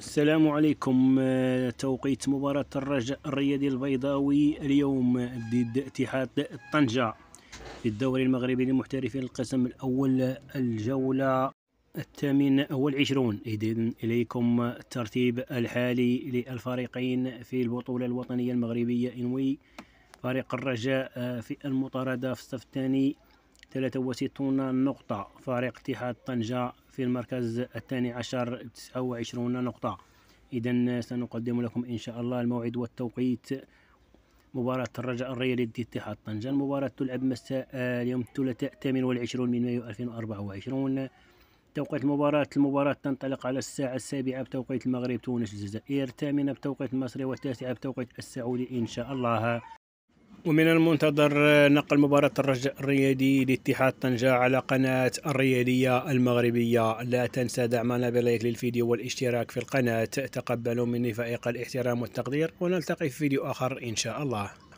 السلام عليكم آه، توقيت مباراة الرجاء الرياضي البيضاوي اليوم ضد اتحاد طنجة في الدوري المغربي للمحترفين القسم الأول الجولة الثامن والعشرون إذن إليكم الترتيب الحالي للفريقين في البطولة الوطنية المغربية إنوي فريق الرجاء آه، في المطاردة في الصف الثاني وستون نقطة فريق اتحاد طنجة في المركز الثاني عشر تسعة وعشرون نقطة إذا سنقدم لكم إن شاء الله الموعد والتوقيت مباراة الرجاء الريالي ضد اتحاد طنجة المباراة تلعب مساء آه، اليوم الثلاثاء الثامن والعشرون من مايو ألفين وأربعة وعشرون توقيت المباراة المباراة تنطلق على الساعة السابعة بتوقيت المغرب تونس الجزائر الثامنة بتوقيت المصري والتاسعة بتوقيت السعودي إن شاء الله ومن المنتظر نقل مباراة الرجاء الرياضي لاتحاد طنجة على قناة الرياضية المغربية لا تنسى دعمنا بلايك للفيديو والاشتراك في القناة تقبلوا مني فائق الاحترام والتقدير ونلتقي في فيديو آخر إن شاء الله